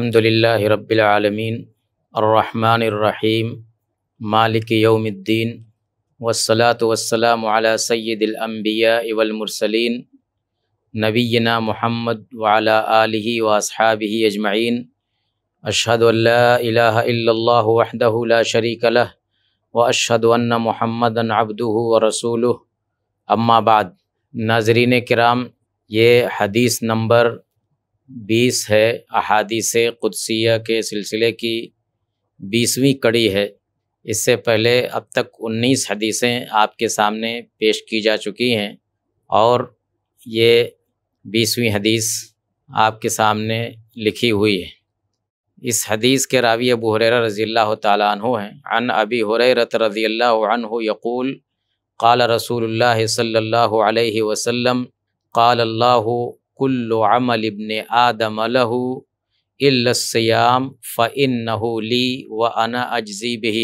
अलहमदिल्ला रबालमीन अर्रहमानरहीम मालिक यौमुद्दीन वसलात वसलाम सैदिलम्बिया इवलमरसलिन नबीना मोहम्मद वाला आलि वासहाब अजमाइन अशहदल्ला वहदल शरीक लह व अशहदन महमद अबदू व रसूल अम्माबाद नाजरीन कराम ये हदीस नंबर बीस है अहादीस क़ुदसिया के सिलसिले की बीसवीं कड़ी है इससे पहले अब तक उन्नीस हदीसें आपके सामने पेश की जा चुकी हैं और ये बीसवीं हदीस आपके सामने लिखी हुई है इस हदीस के रावी अबू हुरैरा रज़ी अल्लाह तु हैं अन अबी हुरैरत रज़ी अल्लाह यकूल क़ाल रसूलुल्लाह सल्लल्लाहु अलैहि वसल्लम क़ाल अल्लाह كل عمل ابن آدم له إلا الصيام فإنه لي وأنا أجزي به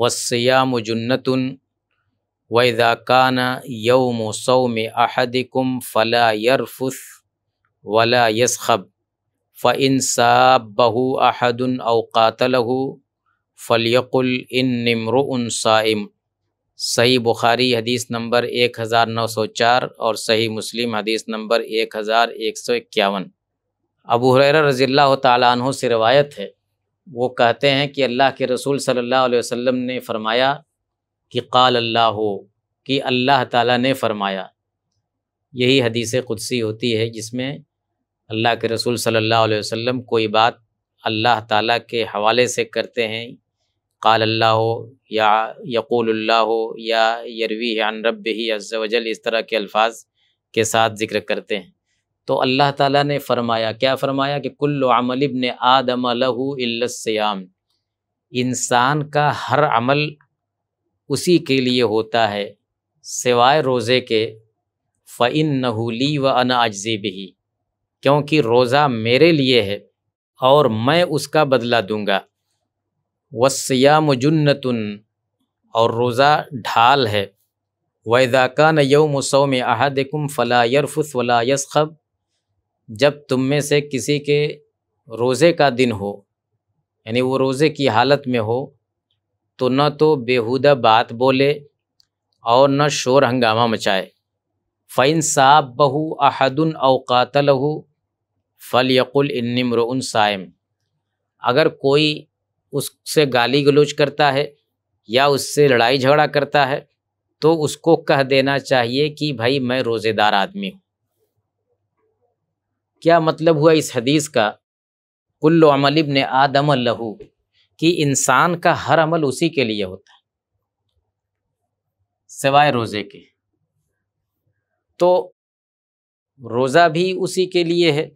والصيام جنة وإذا كان يوم صوم أحدكم فلا يرفث ولا يسخب فإن سابه أحد أو قاتله فليقل إني امرؤ صائم सही बुखारी हदीस नंबर एक हज़ार नौ सौ चार और सही मुस्लिम हदीस नंबर एक हज़ार एक सौ इक्यावन अबू हुरैरा रज़ील्ला तु से रवायत है वो कहते हैं कि अल्लाह के रसूल सल्लल्लाहु अलैहि वसल्लम ने फ़रमाया कि क़ाल अल्लाह हो कि अल्लाह ताला ने फ़रमाया यही हदीस कुदसी होती है जिसमें अल्लाह के रसूल सल्ला वम कोई बात अल्लाह ताली के हवाले से करते हैं काल्ला हो या यक़ूल्ला हो या यरवी अन रब ही अज्जल इस तरह के अल्फाज के साथ ज़िक्र करते हैं तो अल्लाह ताला ने फरमाया क्या फरमाया कि कुल्ल अमल इबन आदम लहू इल्लसयाम इंसान का हर अमल उसी के लिए होता है सिवाय रोज़े के फ़िन नहूली व अन अज्जी भी क्योंकि रोज़ा मेरे लिए है और मैं उसका बदला दूंगा वसयाम जन्नतन और रोज़ा ढाल है वैदाकान यौम सौम अहदकुम फ़ला यरफुस वला यसखब जब तुम में से किसी के रोज़े का दिन हो यानी वो रोज़े की हालत में हो तो न तो बेहुदा बात बोले और न शोर हंगामा मचाए फ़ैन साब बहू अहदन अवकातलहू फ़ल यकुल इनमर सायम अगर कोई उससे गाली गलोच करता है या उससे लड़ाई झगड़ा करता है तो उसको कह देना चाहिए कि भाई मैं रोज़ेदार आदमी हूँ क्या मतलब हुआ इस हदीस का कुल्लो अमलिब ने आदम लहू कि इंसान का हर अमल उसी के लिए होता है सिवाय रोज़े के तो रोज़ा भी उसी के लिए है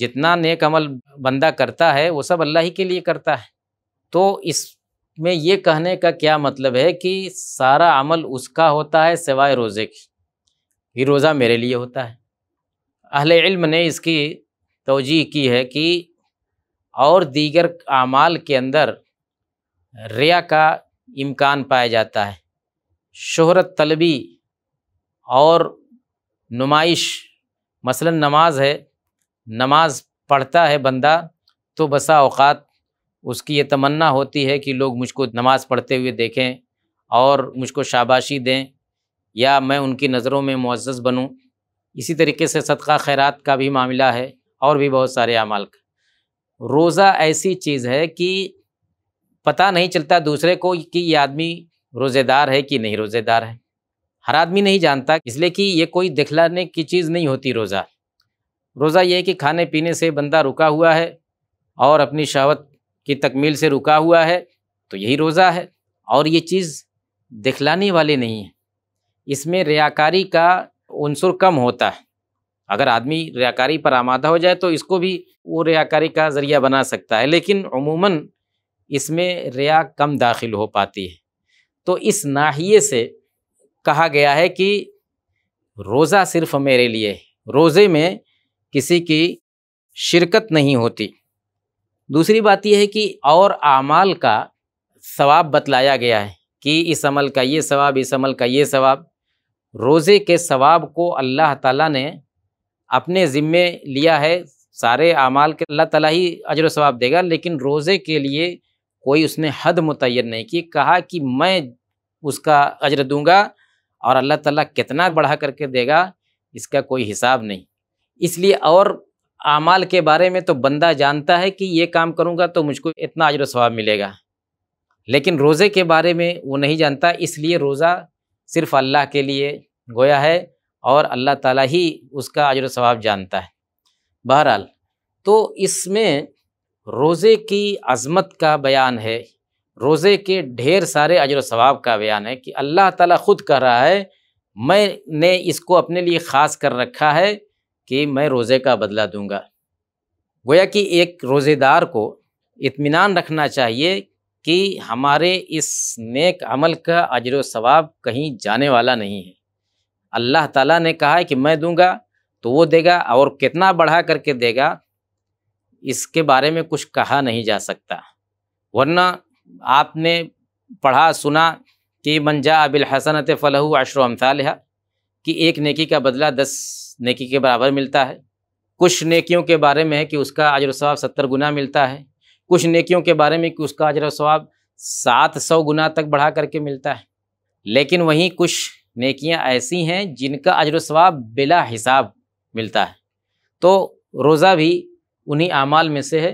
जितना नेक अमल बंदा करता है वो सब अल्लाह ही के लिए करता है तो इसमें ये कहने का क्या मतलब है कि सारा अमल उसका होता है सिवाय रोज़े की ये रोज़ा मेरे लिए होता है अहले इल्म ने इसकी तोजी की है कि और दीगर आमाल के अंदर रिया का इम्कान पाया जाता है शहरत तलबी और नुमाइश मसलन नमाज है नमाज पढ़ता है बंदा तो बसा अवकात उसकी ये तमन्ना होती है कि लोग मुझको नमाज़ पढ़ते हुए देखें और मुझको शाबाशी दें या मैं उनकी नज़रों में मुआज़ बनूँ इसी तरीके से सदका खैरात का भी मामला है और भी बहुत सारे अमाल का रोज़ा ऐसी चीज़ है कि पता नहीं चलता दूसरे को कि ये आदमी रोज़ेदार है कि नहीं रोज़ेदार है हर आदमी नहीं जानता इसलिए कि ये कोई दिखलाने की चीज़ नहीं होती रोज़ा रोज़ा ये है कि खाने पीने से बंदा रुका हुआ है और अपनी शहवत की तकमील से रुका हुआ है तो यही रोज़ा है और ये चीज़ दिखलाने वाले नहीं है इसमें रियाकारी का अनसर कम होता है अगर आदमी रियाकारी पर आमादा हो जाए तो इसको भी वो रियाकारी का ज़रिया बना सकता है लेकिन अमूमन इसमें रिया कम दाखिल हो पाती है तो इस नाहिए से कहा गया है कि रोज़ा सिर्फ़ मेरे लिए रोज़े में किसी की शिरकत नहीं होती दूसरी बात यह है कि और आमाल का सवाब बतलाया गया है कि इस अमल का ये सवाब इस अमल का ये सवाब रोज़े के सवाब को अल्लाह ताला ने अपने ज़िम्मे लिया है सारे आमाल के अल्लाह ताला ही अजर सवाब देगा लेकिन रोज़े के लिए कोई उसने हद मुतयन नहीं की कहा कि मैं उसका अजर दूंगा और अल्लाह ताला कितना बढ़ा करके देगा इसका कोई हिसाब नहीं इसलिए और अमाल के बारे में तो बंदा जानता है कि ये काम करूँगा तो मुझको इतना अजर स्वाब मिलेगा लेकिन रोज़े के बारे में वो नहीं जानता इसलिए रोज़ा सिर्फ़ अल्लाह के लिए गोया है और अल्लाह ताला ही उसका अजर स्वाब जानता है बहरहाल तो इसमें रोज़े की अज़मत का बयान है रोज़े के ढेर सारे अजर स्वाब का बयान है कि अल्लाह ताला ख़ुद कह रहा है मैंने इसको अपने लिए ख़ास कर रखा है कि मैं रोज़े का बदला दूंगा गोया कि एक रोज़ेदार को इत्मीनान रखना चाहिए कि हमारे इस नेक अमल का अजर सवाब कहीं जाने वाला नहीं है अल्लाह ताला ने कहा है कि मैं दूंगा तो वो देगा और कितना बढ़ा करके देगा इसके बारे में कुछ कहा नहीं जा सकता वरना आपने पढ़ा सुना कि मंजा अबिल हसनत फ़लहू अशर अमसाल कि एक नेकी का बदला दस नेकी के बराबर मिलता है कुछ नेकियों के बारे में है कि उसका अजर स्वाब सत्तर गुना मिलता है कुछ नेकियों के बारे में कि उसका अजर स्वाब सात सौ गुना तक बढ़ा करके मिलता है लेकिन वहीं कुछ नेकियां ऐसी हैं जिनका अजर स्वाब बिला हिसाब मिलता है तो रोज़ा भी उन्हीं अमाल में से है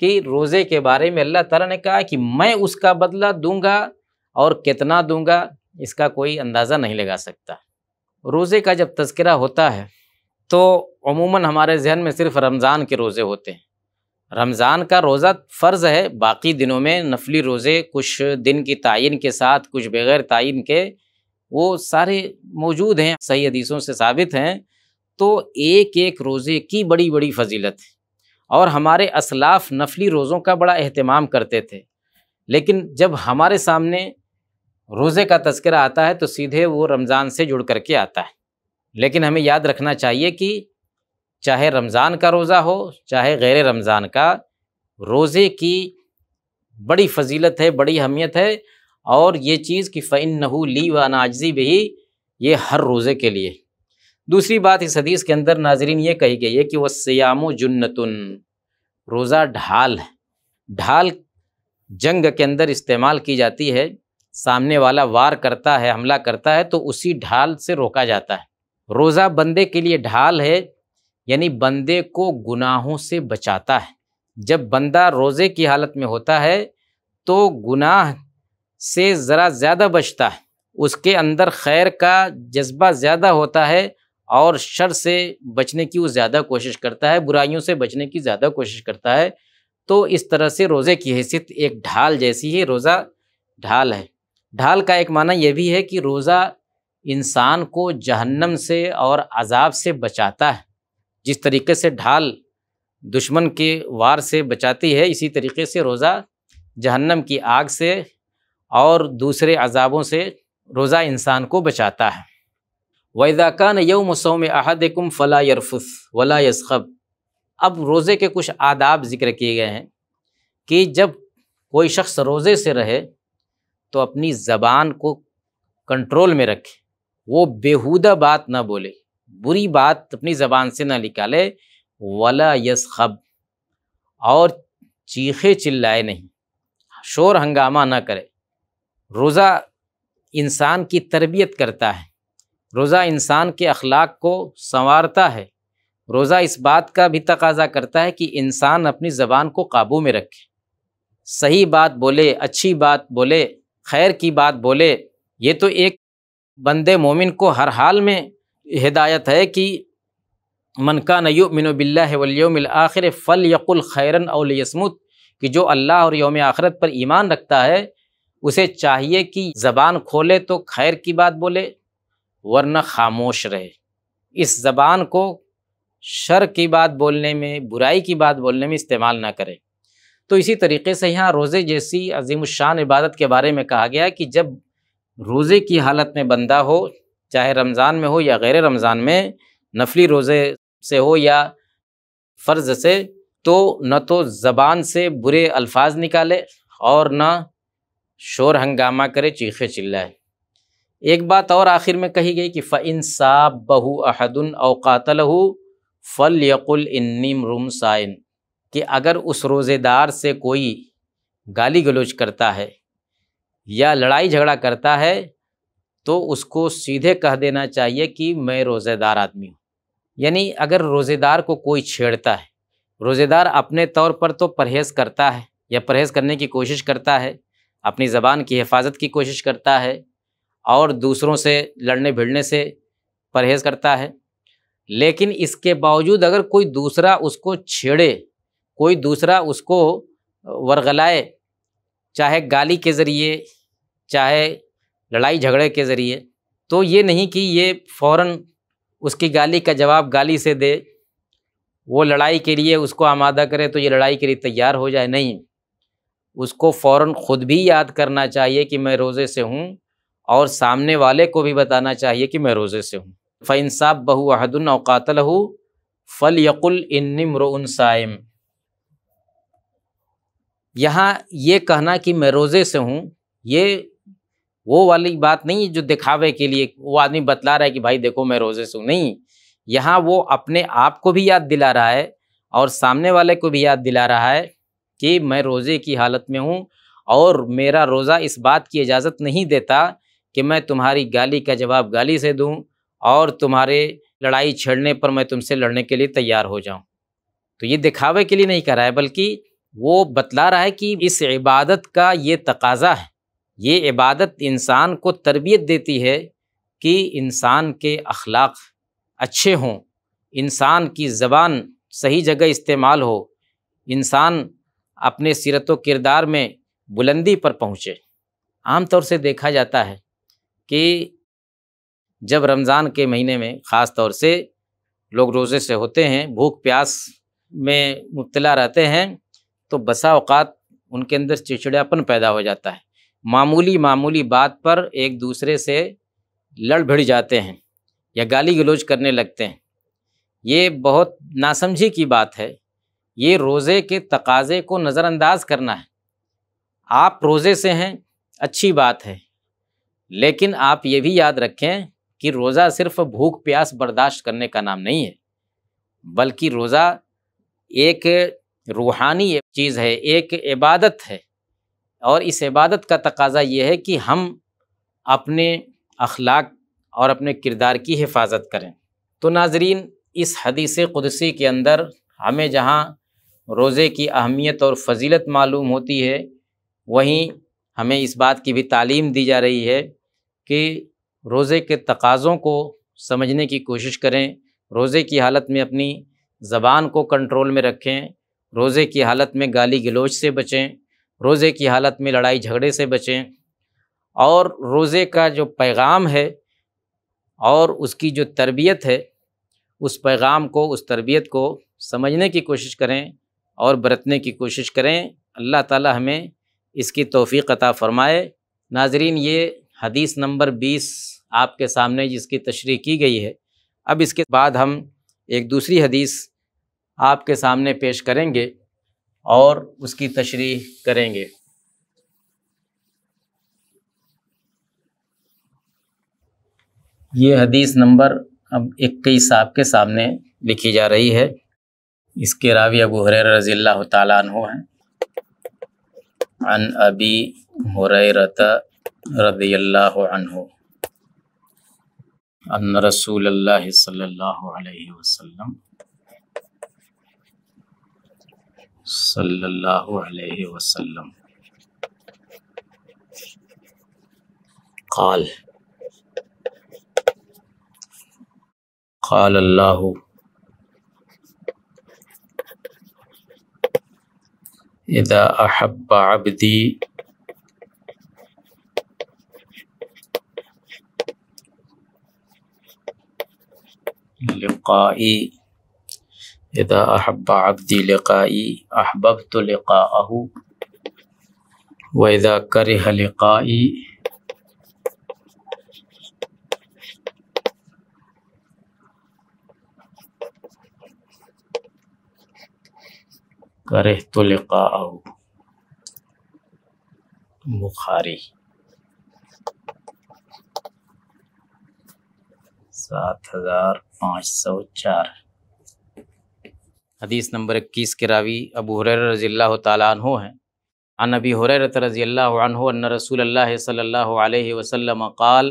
कि रोज़े के बारे में अल्लाह तला ने कहा कि मैं उसका बदला दूँगा और कितना दूंगा इसका कोई अंदाज़ा नहीं लगा सकता रोज़े का जब तस्करा होता है तो अमूमन हमारे जहन में सिर्फ रमज़ान के रोज़े होते हैं रमज़ान का रोज़ा फ़र्ज़ है बाकी दिनों में नफली रोज़े कुछ दिन की तयन के साथ कुछ बग़ैर तयन के वो सारे मौजूद हैं सही हदीसों से साबित हैं तो एक एक रोज़े की बड़ी बड़ी फजीलत है और हमारे असलाफ नफली रोज़ों का बड़ा अहतमाम करते थे लेकिन जब हमारे सामने रोज़े का तस्करा आता है तो सीधे वो रमज़ान से जुड़ करके आता है लेकिन हमें याद रखना चाहिए कि चाहे रमज़ान का रोज़ा हो चाहे गैर रमज़ान का रोज़े की बड़ी फजीलत है बड़ी अहमियत है और ये चीज़ कि फ़ैन नहू ली व नाजी भी ये हर रोज़े के लिए दूसरी बात इस हदीस के अंदर नाजरीन ये कही गई है कि वह सयाम जन्नतन रोज़ा ढाल है ढाल जंग के अंदर इस्तेमाल की जाती है सामने वाला वार करता है हमला करता है तो उसी ढाल से रोका जाता है रोज़ा बंदे के लिए ढाल है यानी बंदे को गुनाहों से बचाता है जब बंदा रोज़े की हालत में होता है तो गुनाह से ज़रा ज़्यादा बचता है उसके अंदर खैर का जज्बा ज़्यादा होता है और शर से बचने की वो ज़्यादा कोशिश करता है बुराइयों से बचने की ज़्यादा कोशिश करता है तो इस तरह से रोज़े की हैसियत एक ढाल जैसी है रोज़ा ढाल है ढाल का एक माना यह भी है कि रोज़ा इंसान को जहन्नम से और अजाब से बचाता है जिस तरीके से ढाल दुश्मन के वार से बचाती है इसी तरीके से रोज़ा जहन्नम की आग से और दूसरे अजाबों से रोज़ा इंसान को बचाता है वैदाकान यौम मसोम अहदकुम फ़ला यरफुस वला यसखब अब रोज़े के कुछ आदाब ज़िक्र किए गए हैं कि जब कोई शख्स रोज़े से रहे तो अपनी ज़बान को कंट्रोल में रखे वो बेहुदा बात ना बोले बुरी बात अपनी ज़बान से ना निकाले वला खब और चीखे चिल्लाए नहीं शोर हंगामा ना करे रोज़ा इंसान की तरबियत करता है रोज़ा इंसान के अखलाक को संवारता है रोज़ा इस बात का भी तकाजा करता है कि इंसान अपनी ज़बान को काबू में रखे सही बात बोले अच्छी बात बोले खैर की बात बोले ये तो एक बंदे मोमिन को हर हाल में हिदायत है कि मनका नयुमिन बिल्लावलयमिल आखिर फ़ल यकुल खैरन अवलयसमुत कि जो अल्लाह और योम आखरत पर ईमान रखता है उसे चाहिए कि ज़बान खोले तो खैर की बात बोले वरना खामोश रहे इस ज़बान को शर की बात बोलने में बुराई की बात बोलने में इस्तेमाल ना करें तो इसी तरीके से यहाँ रोज़े जैसी अजीम शान इबादत के बारे में कहा गया है कि जब रोज़े की हालत में बंदा हो चाहे रमज़ान में हो या गैर रमज़ान में नफली रोज़े से हो या फ़र्ज़ से तो न तो ज़बान से बुरे अल्फाज निकाले और न शोर हंगामा करे चीखे चिल्लाए एक बात और आखिर में कही गई कि फ़िन साब बहू अहदन हो फ़ल यकुल इन्नीम रुम साइन कि अगर उस रोज़ेदार से कोई गाली गलोच करता है या लड़ाई झगड़ा करता है तो उसको सीधे कह देना चाहिए कि मैं रोज़ेदार आदमी हूँ यानी अगर रोज़ेदार को कोई छेड़ता है रोज़ेदार अपने तौर पर तो परहेज़ करता है या परहेज़ करने की कोशिश करता है अपनी ज़बान की हिफाजत की कोशिश करता है और दूसरों से लड़ने भिड़ने से परहेज़ करता है लेकिन इसके बावजूद अगर कोई दूसरा उसको छेड़े कोई दूसरा उसको वरगलाए चाहे गाली के ज़रिए चाहे लड़ाई झगड़े के ज़रिए तो ये नहीं कि ये फ़ौर उसकी गाली का जवाब गाली से दे वो लड़ाई के लिए उसको आमादा करे तो ये लड़ाई के लिए तैयार हो जाए नहीं उसको फ़ौर ख़ुद भी याद करना चाहिए कि मैं रोज़े से हूँ और सामने वाले को भी बताना चाहिए कि मैं रोज़े से हूँ फ़ैनसाब बहू अहदन अवकातल हूँ फ़ल यकुल इनमरउन यहाँ ये कहना कि मैं रोज़े से हूँ ये वो वाली बात नहीं है जो दिखावे के लिए वो आदमी बतला रहा है कि भाई देखो मैं रोज़े से नहीं यहाँ वो अपने आप को भी याद दिला रहा है और सामने वाले को भी याद दिला रहा है कि मैं रोज़े की हालत में हूँ और मेरा रोज़ा इस बात की इजाज़त नहीं देता कि मैं तुम्हारी गाली का जवाब गाली से दूँ और तुम्हारे लड़ाई छेड़ने पर मैं तुमसे लड़ने के लिए तैयार हो जाऊँ तो ये दिखावे के लिए नहीं कर रहा है बल्कि वो बतला रहा है कि इस इबादत का ये तकाजा है ये इबादत इंसान को तरबियत देती है कि इंसान के अखलाक अच्छे हों इंसान की ज़बान सही जगह इस्तेमाल हो इंसान अपने सीरत किरदार में बुलंदी पर पहुँचे आम तौर से देखा जाता है कि जब रमज़ान के महीने में ख़ास तौर से लोग रोज़े से होते हैं भूख प्यास में मुबला रहते हैं तो बसा अवत उनके अंदर चिड़चिड़ापन पैदा हो जाता है मामूली मामूली बात पर एक दूसरे से लड़ भिड़ जाते हैं या गाली गलोज करने लगते हैं ये बहुत नासमझी की बात है ये रोज़े के तकाजे को नज़रअंदाज करना है आप रोज़े से हैं अच्छी बात है लेकिन आप ये भी याद रखें कि रोज़ा सिर्फ भूख प्यास बर्दाश्त करने का नाम नहीं है बल्कि रोज़ा एक रूहानी चीज़ है एक इबादत है और इस इबादत का तकाजा ये है कि हम अपने अखलाक और अपने किरदार की हिफाजत करें तो नाजरीन इस हदीस कुदसी के अंदर हमें जहाँ रोज़े की अहमियत और फजीलत मालूम होती है वहीं हमें इस बात की भी तालीम दी जा रही है कि रोज़े के तकाज़ों को समझने की कोशिश करें रोज़े की हालत में अपनी ज़बान को कंट्रोल में रखें रोज़े की हालत में गाली गलोच से बचें रोज़े की हालत में लड़ाई झगड़े से बचें और रोज़े का जो पैगाम है और उसकी जो तरबियत है उस पैगाम को उस तरबियत को समझने की कोशिश करें और बरतने की कोशिश करें अल्लाह ताला हमें इसकी तोफ़ी अता फ़रमाए नाजरीन ये हदीस नंबर बीस आपके सामने जिसकी तशरी की गई है अब इसके बाद हम एक दूसरी हदीस आपके सामने पेश करेंगे और उसकी तशरी करेंगे ये हदीस नंबर अब इक्कीस साहब के सामने लिखी जा रही है इसके रावी अबू हुर रजी तु हैं अन अबी हुरैरत रजी अल्लाह अन रसूल सल्लल्लाहु अलैहि वसल्लम صلى الله عليه وسلم قال قال الله إذا أحب عبدي لقائي إذا أحب عبدي لقائي أحببت لقاءه وإذا كره لقائي كرهت لقاءه بخاري سات هزار پانچ سو چار हदीस नंबर इक्कीस के रावी अबू हुर रज़ील् तन हैं अन अबी हुररत रजील्ला रसूल सल वसम वसलम काल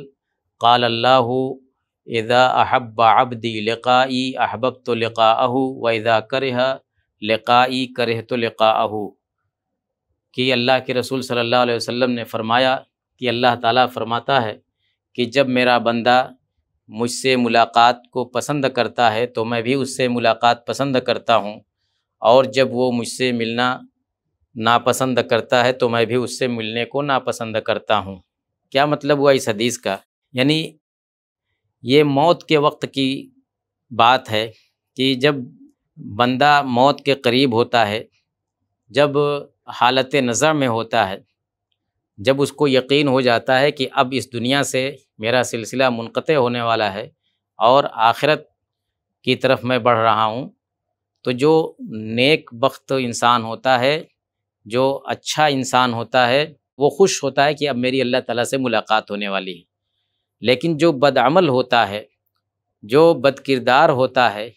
काल अल्लाह इदा अहब अबदी लिकाई अहबब तो अहू व इदा करह लिकाई करह तो अहू कि अल्लाह के रसूल सल्लल्लाहु अलैहि वसल्लम ने फरमाया कि अल्लाह ताला फरमाता है कि जब मेरा बंदा मुझसे मुलाकात को पसंद करता है तो मैं भी उससे मुलाकात पसंद करता हूँ और जब वो मुझसे मिलना नापसंद करता है तो मैं भी उससे मिलने को नापसंद करता हूँ क्या मतलब हुआ इस हदीस का यानी ये मौत के वक्त की बात है कि जब बंदा मौत के करीब होता है जब हालत नज़र में होता है जब उसको यकीन हो जाता है कि अब इस दुनिया से मेरा सिलसिला मुनक़ होने वाला है और आखिरत की तरफ मैं बढ़ रहा हूँ तो जो नेक वक्त इंसान होता है जो अच्छा इंसान होता है वो खुश होता है कि अब मेरी अल्लाह ताला से मुलाकात होने वाली है लेकिन जो बदअमल होता है जो बदकिरदार होता है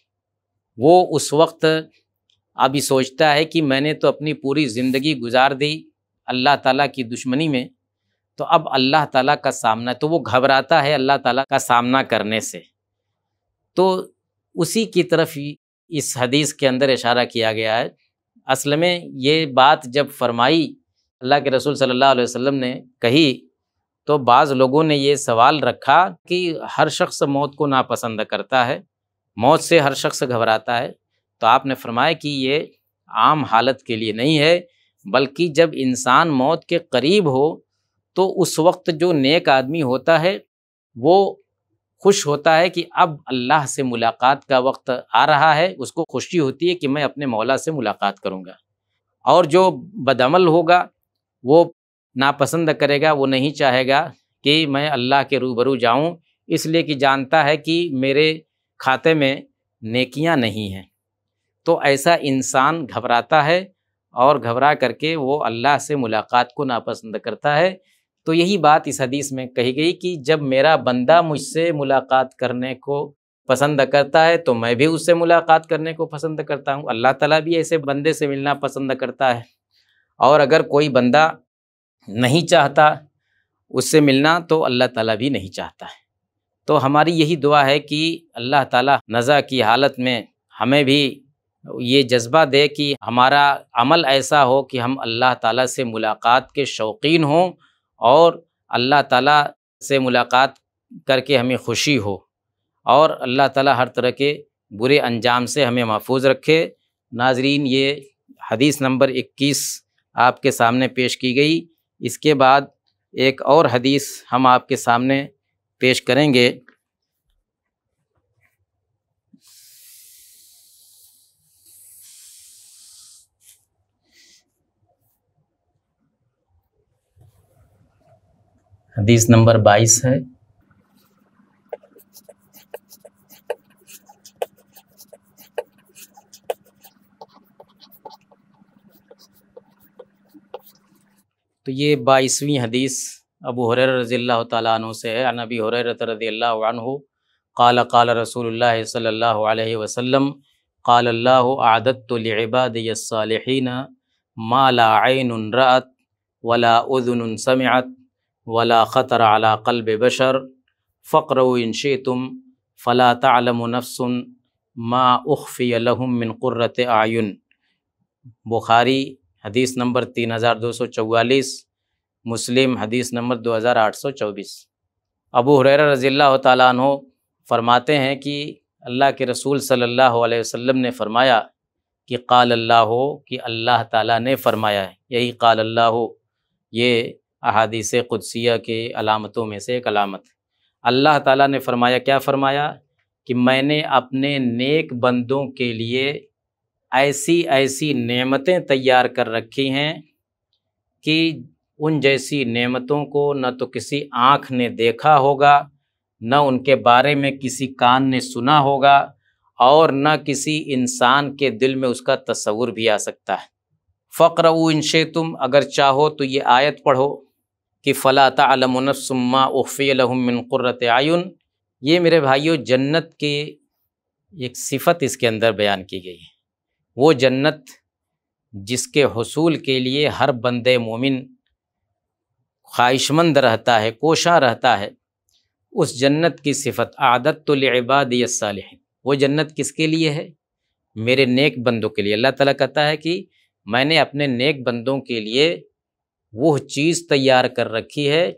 वो उस वक्त अब सोचता है कि मैंने तो अपनी पूरी ज़िंदगी गुजार दी अल्लाह ताला की दुश्मनी में तो अब अल्लाह ताला का सामना तो वो घबराता है अल्लाह ताला का सामना करने से तो उसी की तरफ इस हदीस के अंदर इशारा किया गया है असल में ये बात जब फरमाई अल्लाह के रसूल सल्लल्लाहु अलैहि वसल्लम ने कही तो बाज़ लोगों ने ये सवाल रखा कि हर शख्स मौत को नापसंद करता है मौत से हर शख्स घबराता है तो आपने फरमाया कि ये आम हालत के लिए नहीं है बल्कि जब इंसान मौत के करीब हो तो उस वक्त जो नेक आदमी होता है वो खुश होता है कि अब अल्लाह से मुलाकात का वक्त आ रहा है उसको खुशी होती है कि मैं अपने मौला से मुलाकात करूँगा और जो बदमल होगा वो नापसंद करेगा वो नहीं चाहेगा कि मैं अल्लाह के रूबरू जाऊं इसलिए कि जानता है कि मेरे खाते में नेकियां नहीं हैं तो ऐसा इंसान घबराता है और घबरा करके वो अल्लाह से मुलाकात को नापसंद करता है तो यही बात इस हदीस में कही गई कि जब मेरा बंदा मुझसे मुलाकात करने को पसंद करता है तो मैं भी उससे मुलाकात करने को पसंद करता हूँ अल्लाह ताला भी ऐसे बंदे से मिलना पसंद करता है और अगर कोई बंदा नहीं चाहता उससे मिलना तो अल्लाह ताला भी नहीं चाहता है तो हमारी यही दुआ है कि अल्लाह ताला नज़ा की हालत में हमें भी ये जज्बा दे कि हमारा अमल ऐसा हो कि हम अल्लाह ताला से मुलाकात के शौकीन हों और अल्लाह ताला से मुलाकात करके हमें खुशी हो और अल्लाह ताला हर तरह के बुरे अंजाम से हमें महफूज रखे नाजरीन ये हदीस नंबर 21 आपके सामने पेश की गई इसके बाद एक और हदीस हम आपके सामने पेश करेंगे हदीस नंबर बाईस है तो ये बाईसवीं हदीस अबू हर रज़ी तु से है नबी हर रज़ी अल्लाह काल काल रसूल सल्ला वसम काल आदतबादीन माला आयन रत वला उदन समत वला ख़तर अला कल्ब बशर फ़क्र इनशे तुम फ़ला तलम नफसन मा उफ़ी लहमिन क़ुर्रत आयुन बुखारी हदीस नंबर तीन हज़ार दो सौ चौवालीस मुस्लिम हदीस नंबर दो हज़ार आठ सौ चौबीस अबू हुरैरा रज़ील्ला तु फरमाते हैं कि अल्लाह के रसूल सल्लल्लाहु अलैहि वसल्लम ने फ़रमाया कि काल अल्लाह हो कि अल्लाह ताला ने फ़रमाया है यही काल अल्लाह हो ये अहादीस क़ुदसिया के अलामतों में से एक अलामत अल्लाह ताला ने फरमाया क्या फरमाया कि मैंने अपने नेक बंदों के लिए ऐसी ऐसी नेमतें तैयार कर रखी हैं कि उन जैसी नेमतों को न तो किसी आँख ने देखा होगा न उनके बारे में किसी कान ने सुना होगा और न किसी इंसान के दिल में उसका तस्वुर भी आ सकता है फ़क्र इन तुम अगर चाहो तो ये आयत पढ़ो कि फ़ला उफ़ीमिन उफ़ीलहमिनक़ुरत आयुन ये मेरे भाइयों जन्नत की एक सिफत इसके अंदर बयान की गई है वो जन्नत जिसके हसूल के लिए हर बंदे मोमिन ख्वाहिशमंद रहता है कोशा रहता है उस जन्नत की सिफत आदत तो साल वो जन्नत किसके लिए है मेरे नेक बंदों के लिए अल्लाह ताला कहता है कि मैंने अपने नेक बंदों के लिए वो चीज़ तैयार कर रखी है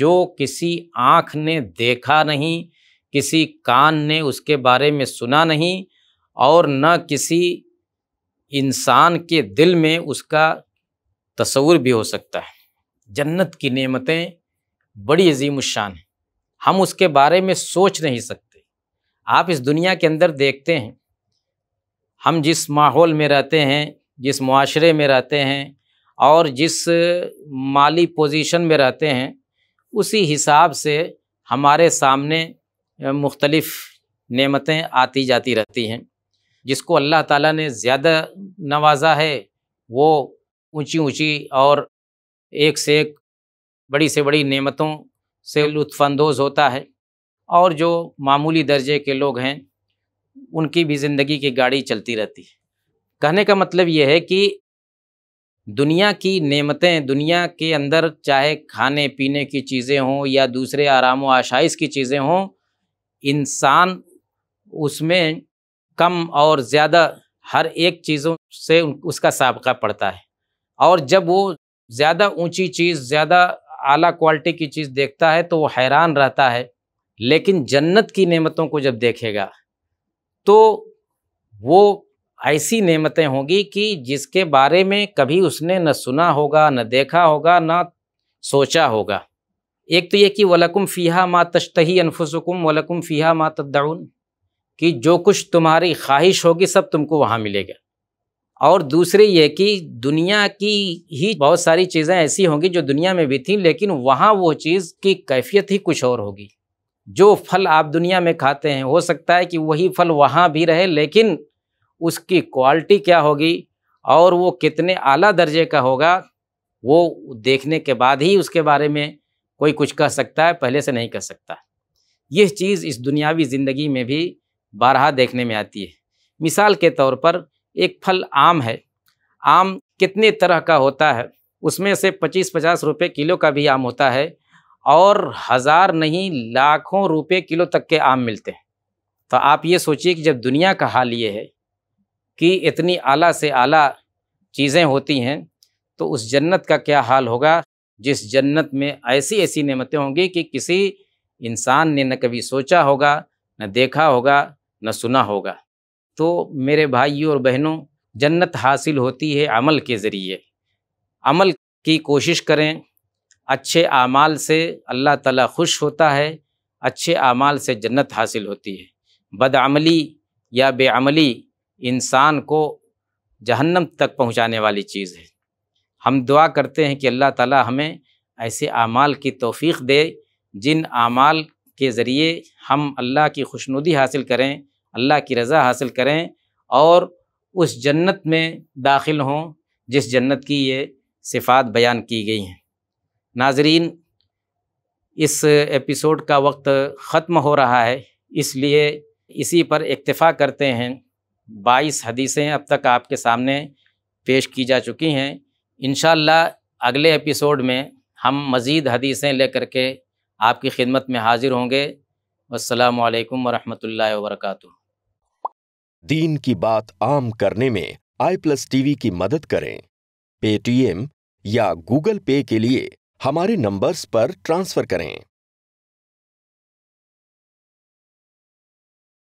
जो किसी आँख ने देखा नहीं किसी कान ने उसके बारे में सुना नहीं और न किसी इंसान के दिल में उसका तस्वूर भी हो सकता है जन्नत की नेमतें बड़ी अजीम शान हैं हम उसके बारे में सोच नहीं सकते आप इस दुनिया के अंदर देखते हैं हम जिस माहौल में रहते हैं जिस माशरे में रहते हैं और जिस माली पोजीशन में रहते हैं उसी हिसाब से हमारे सामने मुख्तलफ़ नेमतें आती जाती रहती हैं जिसको अल्लाह ताला ने ज़्यादा नवाजा है वो ऊंची ऊंची और एक से एक बड़ी से बड़ी नेमतों से लुत्फानंदोज़ होता है और जो मामूली दर्जे के लोग हैं उनकी भी ज़िंदगी की गाड़ी चलती रहती है कहने का मतलब ये है कि दुनिया की नेमतें दुनिया के अंदर चाहे खाने पीने की चीज़ें हों या दूसरे आराम व आशाइश की चीज़ें हों इंसान उसमें कम और ज़्यादा हर एक चीज़ों से उसका सबका पड़ता है और जब वो ज़्यादा ऊंची चीज़ ज़्यादा आला क्वालिटी की चीज़ देखता है तो वो हैरान रहता है लेकिन जन्नत की नेमतों को जब देखेगा तो वो ऐसी नेमतें होंगी कि जिसके बारे में कभी उसने न सुना होगा न देखा होगा न सोचा होगा एक तो ये कि वलकुम फ़िया मा तश्तही अनफुसकुम वलकुम फ़िया मा तदाउन कि जो कुछ तुम्हारी ख्वाहिश होगी सब तुमको वहाँ मिलेगा और दूसरे ये कि दुनिया की ही बहुत सारी चीज़ें ऐसी होंगी जो दुनिया में भी थी लेकिन वहाँ वो चीज़ की कैफियत ही कुछ और होगी जो फल आप दुनिया में खाते हैं हो सकता है कि वही फल वहाँ भी रहे लेकिन उसकी क्वालिटी क्या होगी और वो कितने आला दर्जे का होगा वो देखने के बाद ही उसके बारे में कोई कुछ कह सकता है पहले से नहीं कह सकता यह चीज़ इस दुनियावी ज़िंदगी में भी बारहा देखने में आती है मिसाल के तौर पर एक फल आम है आम कितने तरह का होता है उसमें से पच्चीस पचास रुपये किलो का भी आम होता है और हज़ार नहीं लाखों रुपए किलो तक के आम मिलते हैं तो आप ये सोचिए कि जब दुनिया का हाल ये है कि इतनी आला से आला चीज़ें होती हैं तो उस जन्नत का क्या हाल होगा जिस जन्नत में ऐसी ऐसी नेमतें होंगी कि किसी इंसान ने न कभी सोचा होगा न देखा होगा न सुना होगा तो मेरे भाइयों और बहनों जन्नत हासिल होती है अमल के ज़रिए अमल की कोशिश करें अच्छे आमाल से अल्लाह ताला खुश होता है अच्छे आमाल से जन्नत हासिल होती है बदअमली या बेअमली इंसान को जहन्नम तक पहुंचाने वाली चीज़ है हम दुआ करते हैं कि अल्लाह ताला हमें ऐसे आमाल की तोफ़ी दे जिन आमाल के ज़रिए हम अल्लाह की खुशनुदी हासिल करें अल्लाह की रज़ा हासिल करें और उस जन्नत में दाखिल हों जिस जन्नत की ये सिफ़ात बयान की गई हैं नाजरीन इस एपिसोड का वक्त ख़त्म हो रहा है इसलिए इसी पर इक्तफ़ा करते हैं बाईस हदीसें अब तक आपके सामने पेश की जा चुकी हैं इन अगले एपिसोड में हम मज़ीद हदीसें लेकर के आपकी खिदमत में हाजिर होंगे अल्लाम वरहमल वर्क दीन की बात आम करने में आई प्लस टीवी की मदद करें पेटीएम या गूगल पे के लिए हमारे नंबर्स पर ट्रांसफ़र करें